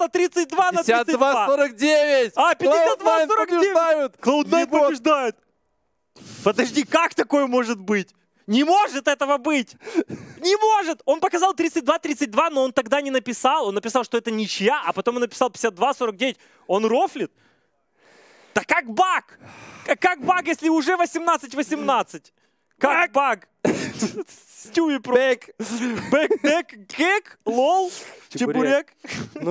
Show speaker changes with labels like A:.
A: Ребята, 32 на 32. 49. А, 52 49. Клоуднайн побеждает. Подожди, как такое может быть? Не может этого быть! Не может! Он показал 32-32, но он тогда не написал. Он написал, что это ничья, а потом он написал 52-49. Он рофлит. Да как баг? Как баг, если уже 18-18? Как баг? Стюи про... Бэк. Бэк, бэк, кек, лол, чебурек. Ну,